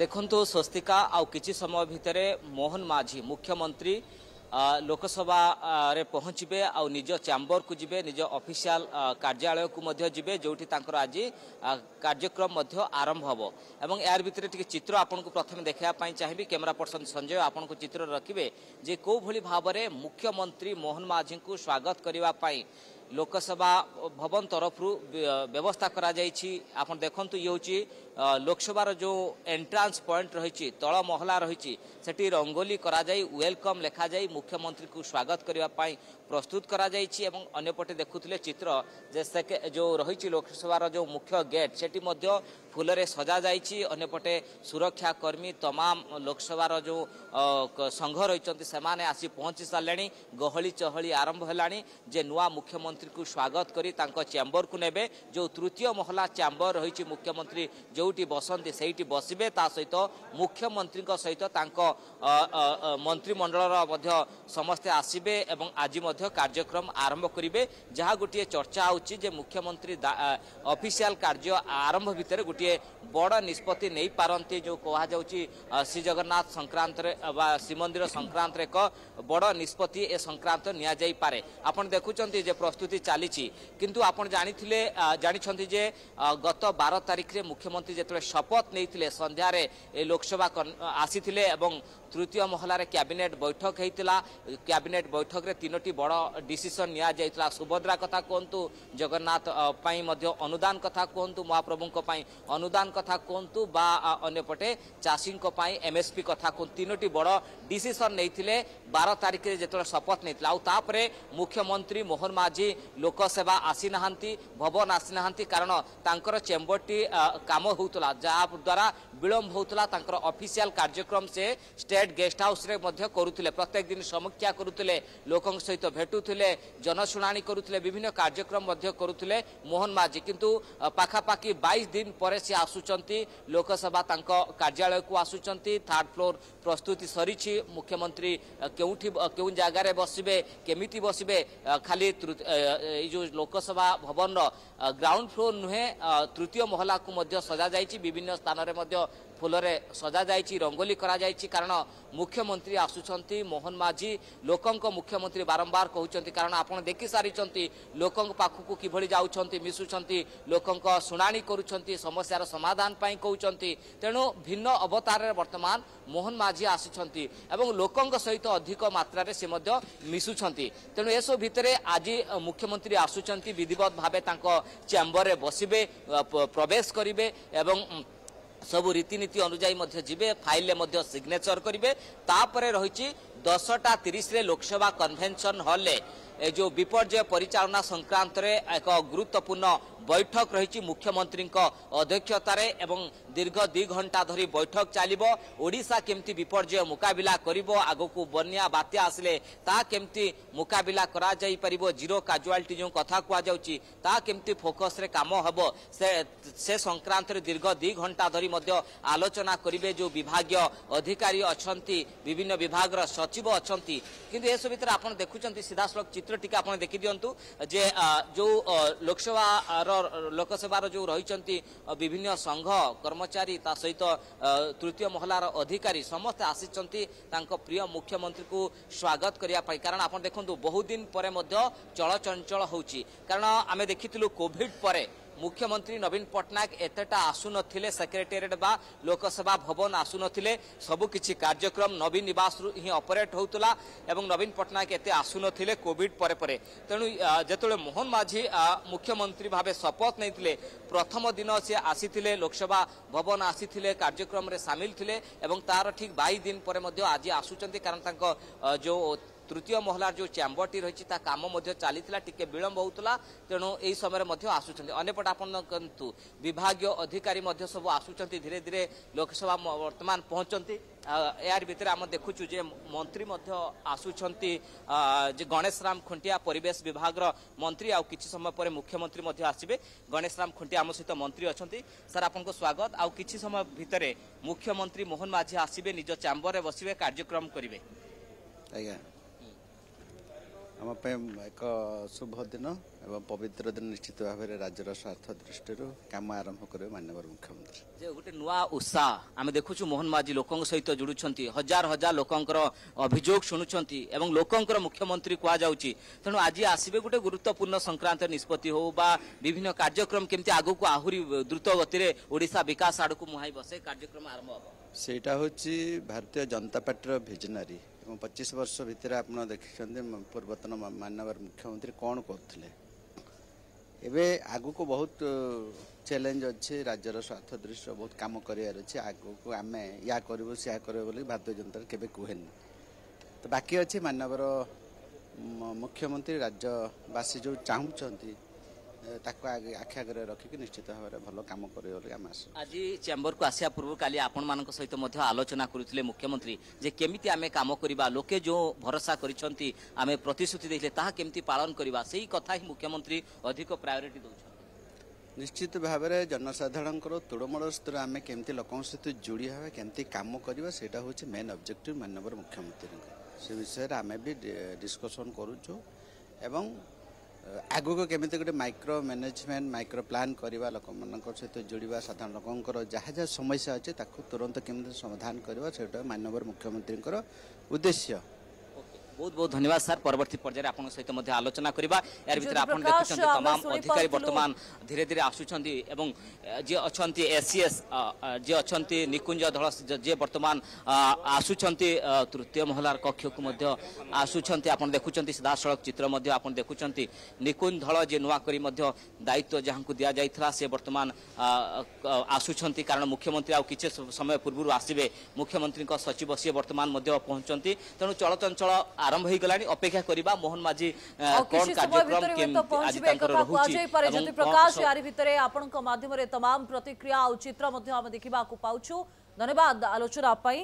ଦେଖନ୍ତୁ ସ୍ୱସ୍ତିକା ଆଉ କିଛି ସମୟ ଭିତରେ ମୋହନ ମାଝୀ ମୁଖ୍ୟମନ୍ତ୍ରୀ ଲୋକସଭାରେ ପହଞ୍ଚିବେ ଆଉ ନିଜ ଚାମ୍ବରକୁ ଯିବେ ନିଜ ଅଫିସିଆଲ କାର୍ଯ୍ୟାଳୟକୁ ମଧ୍ୟ ଯିବେ ଯେଉଁଠି ତାଙ୍କର ଆଜି କାର୍ଯ୍ୟକ୍ରମ ମଧ୍ୟ ଆରମ୍ଭ ହେବ ଏବଂ ଏହାର ଭିତରେ ଟିକେ ଚିତ୍ର ଆପଣଙ୍କୁ ପ୍ରଥମେ ଦେଖାଇବା ପାଇଁ ଚାହିଁବି କ୍ୟାମେରା ପର୍ସନ ସଞ୍ଜୟ ଆପଣଙ୍କୁ ଚିତ୍ର ରଖିବେ ଯେ କେଉଁଭଳି ଭାବରେ ମୁଖ୍ୟମନ୍ତ୍ରୀ ମୋହନ ମାଝୀଙ୍କୁ ସ୍ୱାଗତ କରିବା ପାଇଁ লোকসভা ভবন তরফরু ব্যবস্থা করা যাইছি আপন দেখন্তু ইয়ে হচ্ছে লোকসভার যে এন্ট্রান্স পয়েন্ট রয়েছে তল মহলা রয়েছে সেটি রঙ্গোলি করা যাই ওয়েলকম লেখা যাই মুখ্যমন্ত্রী স্বাগত করা প্রস্তুত করা যাইছি এবং অন্যপটে দেখুলে চিত্র যে সে যে রয়েছে লোকসভার যে মুখ্য গেট সেটি মধ্য ফুলরে সজা যাইছি অন্যপটে সুরক্ষা কর্মী তমাম লোকসভার যে সংঘ রয়েছেন সেমানে আসি পৌঁছি সারে গহলি চহলি আরম্ভ হল যে নূয়া মুখ্যমন্ত্রী স্বাগত করে তাঙ্ক চেম্বরকু নেবে যে তৃতীয় মহলা চেম্বর রয়েছে মুখ্যমন্ত্রী যেটি বসন্তি সেইটি বসবে তা সহ মুখ্যমন্ত্রী সহ তাঙ্ক মন্ত্রিমণ্ডলর সমস্তে আসবে এবং আজ মধ্য কার্যক্রম আরম্ভ করবে যা গোটিয়ে চর্চা হচ্ছে যে মুখ্যমন্ত্রী অফিসিয়াল কার্য আরম্ভ ভিতরে গোটি ଗୋଟିଏ ବଡ଼ ନିଷ୍ପତ୍ତି ନେଇପାରନ୍ତି ଯେଉଁ କୁହାଯାଉଛି ଶ୍ରୀଜଗନ୍ନାଥ ସଂକ୍ରାନ୍ତରେ ବା ଶ୍ରୀମନ୍ଦିର ସଂକ୍ରାନ୍ତରେ ଏକ ବଡ଼ ନିଷ୍ପତ୍ତି ଏ ସଂକ୍ରାନ୍ତ ନିଆଯାଇପାରେ ଆପଣ ଦେଖୁଛନ୍ତି ଯେ ପ୍ରସ୍ତୁତି ଚାଲିଛି କିନ୍ତୁ ଆପଣ ଜାଣିଥିଲେ ଜାଣିଛନ୍ତି ଯେ ଗତ ବାର ତାରିଖରେ ମୁଖ୍ୟମନ୍ତ୍ରୀ ଯେତେବେଳେ ଶପଥ ନେଇଥିଲେ ସନ୍ଧ୍ୟାରେ ଏ ଲୋକସଭା ଆସିଥିଲେ ଏବଂ তৃতীয় মহলার ক্যাবিনেট বৈঠক হয়েছিল ক্যাবিনেট বৈঠকরে তিনোটি বড় ডিসিশন নিয়া যাই সুভদ্রা কথা কুহতু জগন্নাথ অনুদান কথা কুহতু মহাপ্রভুঙ্ ଅନୁଦାନ କଥା କୁହନ୍ତୁ ବା ଅନ୍ୟପଟେ ଚାଷୀଙ୍କ ପାଇଁ ଏମ୍ଏସ୍ପି କଥା କୁହନ୍ତୁ ତିନୋଟି ବଡ଼ ଡିସିସନ୍ ନେଇଥିଲେ ବାର ତାରିଖରେ ଯେତେବେଳେ ଶପଥ ନେଇଥିଲେ ଆଉ ତାପରେ ମୁଖ୍ୟମନ୍ତ୍ରୀ ମୋହନ ମାଝୀ ଲୋକସେବା ଆସିନାହାନ୍ତି ଭବନ ଆସିନାହାନ୍ତି କାରଣ ତାଙ୍କର ଚେମ୍ବରଟି କାମ ହେଉଥିଲା ଯାହାଦ୍ୱାରା ବିଳମ୍ବ ହେଉଥିଲା ତାଙ୍କର ଅଫିସିଆଲ କାର୍ଯ୍ୟକ୍ରମ ସେ ଷ୍ଟେଟ୍ ଗେଷ୍ଟ ହାଉସ୍ରେ ମଧ୍ୟ କରୁଥିଲେ ପ୍ରତ୍ୟେକ ଦିନ ସମୀକ୍ଷା କରୁଥିଲେ ଲୋକଙ୍କ ସହିତ ଭେଟୁଥିଲେ ଜନଶୁଣାଣି କରୁଥିଲେ ବିଭିନ୍ନ କାର୍ଯ୍ୟକ୍ରମ ମଧ୍ୟ କରୁଥିଲେ ମୋହନ ମାଝୀ କିନ୍ତୁ ପାଖାପାଖି বাইশ দিন পরে सी आसु लोकसभा कार्यालय आसुन चाहिँ थर्ड फ्लोर प्रस्तुति सरी मुख्यमंत्री मुख्यमन्त्री केही जगा बसे केमि बसि खालि लोकसभा भवन र ग्राउन्ड फ्लोर नुहे तृतीय महला को सजा महलाकोजाइ विभिन्न स्थान स्थानीय ଫୁଲରେ ସଜାଯାଇଛି ରଙ୍ଗୋଲି କରାଯାଇଛି କାରଣ ମୁଖ୍ୟମନ୍ତ୍ରୀ ଆସୁଛନ୍ତି ମୋହନ ମାଝୀ ଲୋକଙ୍କ ମୁଖ୍ୟମନ୍ତ୍ରୀ ବାରମ୍ବାର କହୁଛନ୍ତି କାରଣ ଆପଣ ଦେଖିସାରିଛନ୍ତି ଲୋକଙ୍କ ପାଖକୁ କିଭଳି ଯାଉଛନ୍ତି ମିଶୁଛନ୍ତି ଲୋକଙ୍କ ଶୁଣାଣି କରୁଛନ୍ତି ସମସ୍ୟାର ସମାଧାନ ପାଇଁ କହୁଛନ୍ତି ତେଣୁ ଭିନ୍ନ ଅବତାରରେ ବର୍ତ୍ତମାନ ମୋହନ ମାଝୀ ଆସୁଛନ୍ତି ଏବଂ ଲୋକଙ୍କ ସହିତ ଅଧିକ ମାତ୍ରାରେ ସେ ମଧ୍ୟ ମିଶୁଛନ୍ତି ତେଣୁ ଏସବୁ ଭିତରେ ଆଜି ମୁଖ୍ୟମନ୍ତ୍ରୀ ଆସୁଛନ୍ତି ବିଧିବଦ୍ଧ ଭାବେ ତାଙ୍କ ଚ୍ୟାମ୍ବରରେ ବସିବେ ପ୍ରବେଶ କରିବେ ଏବଂ সবু রীতিনীতি অনুযায়ী মধ্য যাবে ফাইলে মধ্য সিগনেচর করবে তাপরে রয়েছে দশটা তিরিশে লোকসভা কনভেনশন হলে যে বিপর্যয় পরিচালনা संक्रान्तले এক গুরুত্বপূর্ণ বৈঠক রয়েছে মুখ্যমন্ত্রী অধ্যক্ষতার এবং দীর্ঘ দুই ঘণ্টা ধর বৈঠক চালব ওড়শা কমিটি বিপর্যয় মোকাবিলা করব আগুক বন্যা বাত্যা আসলে তা কমিটি মোকাবিলা করা যাই পারিব জিরো কাজুয়ালিটি যে কথা কুযাচ্ছি তা কমিটি ফোকসে কাম হব সে সংক্রান্তরে দীর্ঘ দুই ঘণ্টা ধর আলোচনা করবে যে বিভাগীয় অধিকারী অভিন্ন বিভাগের সচিব অনেক কিন্তু এসব ভিতরে আপনার দেখুম সিধাসল চিত্র চিত্র টিকে আপনার দেখি দিন্তু যে যে লোকসভার লোকসভার যে রয়েছেন বিভিন্ন সংঘ কর্মচারী তা সহিত তৃতীয় মহলার অধিকারী সমস্তে আসিছেন তাঁর প্রিয় মুখ্যমন্ত্রী স্বাগত করা কারণ আপনার দেখুন বহুদিন পরে মধ্য চলচঞ্চল হচ্ছে কারণ আমি দেখি কোভিড পরে মুখ্যমন্ত্রী নবীন পট্টনাক এতটা আসুন সেক্রেটেরিয়েট বা লোকসভা ভবন আসুনলে সবুকিছি কার্যক্রম নবীন নিবাস হি অপরেট হোক এবং নবীন পট্টনাক এতে আসুন কোভিড পরে পরে তেমন যেত মোহন মাঝি মুখ্যমন্ত্রী ভাবে শপথ নেই প্রথম দিন সে আসি লোকসভা ভবন আসি কার্যক্রমে সামিল লে এবং তার ঠিক বাইশ দিন পরে আজ আসুচার কারণ তা তৃতীয় মহলার যে চ্যাম্বরটি রয়েছে তা কাম মধ্যে চালিলা টিকে বিলম্ব হওয়া তেমন এই সময় মধ্যে আসুচার অন্যপটে আপনার বিভাগীয় অধিকারী মধ্যে সব আসুচার ধীরে ধীরে লোকসভা বর্তমান পৌঁছান এর ভিতরে আমরা দেখুছু যে মন্ত্রী মধ্যে আসুচার যে গণেশ রাম খুঁটিয়া পরিবেশ বিভাগের মন্ত্রী আউ কিছু সময় পরে মুখ্যমন্ত্রী মধ্যে আসবে গণেশ রাম খুঁটিয়া আমার সহ মন্ত্রী অনেক স্যার আপনার স্বাগত আউ কিছু সময় ভিতরে মুখ্যমন্ত্রী মোহন মাঝি আসবে নিজ চ্যাম্বরে বসবে কার্যক্রম করবে আজ্ঞা ଆମ ପାଇଁ ଏକ ଶୁଭ ଦିନ ଏବଂ ପବିତ୍ର ଦିନ ନିଶ୍ଚିତ ଭାବରେ ରାଜ୍ୟର ସ୍ୱାର୍ଥ ଦୃଷ୍ଟିରୁ କାମ ଆରମ୍ଭ କରିବେ ମାନ୍ୟବର ମୁଖ୍ୟମନ୍ତ୍ରୀ ଯେ ଗୋଟେ ନୂଆ ଉତ୍ସାହ ଆମେ ଦେଖୁଛୁ ମୋହନ ମାଝୀ ଲୋକଙ୍କ ସହିତ ଯୋଡ଼ୁଛନ୍ତି ହଜାର ହଜାର ଲୋକଙ୍କର ଅଭିଯୋଗ ଶୁଣୁଛନ୍ତି ଏବଂ ଲୋକଙ୍କର ମୁଖ୍ୟମନ୍ତ୍ରୀ କୁହାଯାଉଛି ତେଣୁ ଆଜି ଆସିବେ ଗୋଟେ ଗୁରୁତ୍ୱପୂର୍ଣ୍ଣ ସଂକ୍ରାନ୍ତ ନିଷ୍ପତ୍ତି ହେଉ ବା ବିଭିନ୍ନ କାର୍ଯ୍ୟକ୍ରମ କେମିତି ଆଗକୁ ଆହୁରି ଦ୍ରୁତ ଗତିରେ ଓଡ଼ିଶା ବିକାଶ ଆଡ଼କୁ ମୁହାଁଇବ ସେ କାର୍ଯ୍ୟକ୍ରମ ଆରମ୍ଭ ହେବ ସେଇଟା ହେଉଛି ଭାରତୀୟ ଜନତା ପାର୍ଟିର ଭିଜନାରୀ ପଚିଶ ବର୍ଷ ଭିତରେ ଆପଣ ଦେଖିଛନ୍ତି ପୂର୍ବତନ ମାନ୍ୟବର ମୁଖ୍ୟମନ୍ତ୍ରୀ କ'ଣ କରୁଥିଲେ ଏବେ ଆଗକୁ ବହୁତ ଚ୍ୟାଲେଞ୍ଜ ଅଛି ରାଜ୍ୟର ସ୍ୱାର୍ଥ ଦୃଷ୍ଟିରେ ବହୁତ କାମ କରିବାର ଅଛି ଆଗକୁ ଆମେ ୟା କରିବୁ ସେୟା କରିବୁ ବୋଲି ଭାରତୀୟ ଜନତା କେବେ କୁହେନି ତ ବାକି ଅଛି ମାନ୍ୟବର ମୁଖ୍ୟମନ୍ତ୍ରୀ ରାଜ୍ୟବାସୀ ଯେଉଁ ଚାହୁଁଛନ୍ତି ତାକୁ ଆଖି ଆଗରେ ରଖିକି ନିଶ୍ଚିତ ଭାବରେ ଭଲ କାମ କରିବ ବୋଲି ଆମେ ଆଶା ଆଜି ଚେମ୍ବରକୁ ଆସିବା ପୂର୍ବରୁ କାଲି ଆପଣମାନଙ୍କ ସହିତ ମଧ୍ୟ ଆଲୋଚନା କରୁଥିଲେ ମୁଖ୍ୟମନ୍ତ୍ରୀ ଯେ କେମିତି ଆମେ କାମ କରିବା ଲୋକେ ଯେଉଁ ଭରସା କରିଛନ୍ତି ଆମେ ପ୍ରତିଶ୍ରୁତି ଦେଇଥିଲେ ତାହା କେମିତି ପାଳନ କରିବା ସେଇ କଥା ହିଁ ମୁଖ୍ୟମନ୍ତ୍ରୀ ଅଧିକ ପ୍ରାୟୋରିଟି ଦେଉଛନ୍ତି ନିଶ୍ଚିତ ଭାବରେ ଜନସାଧାରଣଙ୍କର ତୃଣମୂଳ ସ୍ତର ଆମେ କେମିତି ଲୋକଙ୍କ ସହିତ ଯୋଡ଼ି ହେବା କେମିତି କାମ କରିବା ସେଇଟା ହେଉଛି ମେନ୍ ଅବଜେକ୍ଟିଭ୍ ମାନ୍ୟବର ମୁଖ୍ୟମନ୍ତ୍ରୀଙ୍କର ସେ ବିଷୟରେ ଆମେ ବି ଡିସ୍କସନ୍ କରୁଛୁ ଏବଂ ଆଗକୁ କେମିତି ଗୋଟେ ମାଇକ୍ରୋ ମ୍ୟାନେଜମେଣ୍ଟ ମାଇକ୍ରୋ ପ୍ଲାନ୍ କରିବା ଲୋକମାନଙ୍କ ସହିତ ଯୋଡ଼ିବା ସାଧାରଣ ଲୋକଙ୍କର ଯାହା ଯାହା ସମସ୍ୟା ଅଛି ତାକୁ ତୁରନ୍ତ କେମିତି ସମାଧାନ କରିବା ସେଇଟା ମାନ୍ୟବର ମୁଖ୍ୟମନ୍ତ୍ରୀଙ୍କର ଉଦ୍ଦେଶ୍ୟ ବହୁତ ବହୁତ ଧନ୍ୟବାଦ ସାର୍ ପରବର୍ତ୍ତୀ ପର୍ଯ୍ୟାୟରେ ଆପଣଙ୍କ ସହିତ ମଧ୍ୟ ଆଲୋଚନା କରିବା ଏହାର ଭିତରେ ଆପଣ ଦେଖୁଛନ୍ତି ତମାମ ଅଧିକାରୀ ବର୍ତ୍ତମାନ ଧୀରେ ଧୀରେ ଆସୁଛନ୍ତି ଏବଂ ଯିଏ ଅଛନ୍ତି ଏସ୍ସିଏସ୍ ଯିଏ ଅଛନ୍ତି ନିକୁଞ୍ଜ ଧଳ ଯିଏ ବର୍ତ୍ତମାନ ଆସୁଛନ୍ତି ତୃତୀୟ ମହଲାର କକ୍ଷକୁ ମଧ୍ୟ ଆସୁଛନ୍ତି ଆପଣ ଦେଖୁଛନ୍ତି ସିଧାସଳଖ ଚିତ୍ର ମଧ୍ୟ ଆପଣ ଦେଖୁଛନ୍ତି ନିକୁଞ୍ଜ ଧଳ ଯିଏ ନୂଆ କରି ମଧ୍ୟ ଦାୟିତ୍ୱ ଯାହାଙ୍କୁ ଦିଆଯାଇଥିଲା ସେ ବର୍ତ୍ତମାନ ଆସୁଛନ୍ତି କାରଣ ମୁଖ୍ୟମନ୍ତ୍ରୀ ଆଉ କିଛି ସମୟ ପୂର୍ବରୁ ଆସିବେ ମୁଖ୍ୟମନ୍ତ୍ରୀଙ୍କ ସଚିବ ସିଏ ବର୍ତ୍ତମାନ ମଧ୍ୟ ପହଞ୍ଚନ୍ତି ତେଣୁ ଚଳଚଞ୍ଚଳ আরম্ভ হয়ে গলানি অপেক্ষা করিবা মোহন মাঝি কোন কার্যক্রম কেমতি আজি তাঙ্কর রহুচি যদি প্রকাশ ইয়ারি ভিতরে আপনক মাধ্যমে তমাম প্রতিক্রিয়া ও চিত্র মধ্যে আমি দেখিবাকু পাউছু ধন্যবাদ আলোচনা পাই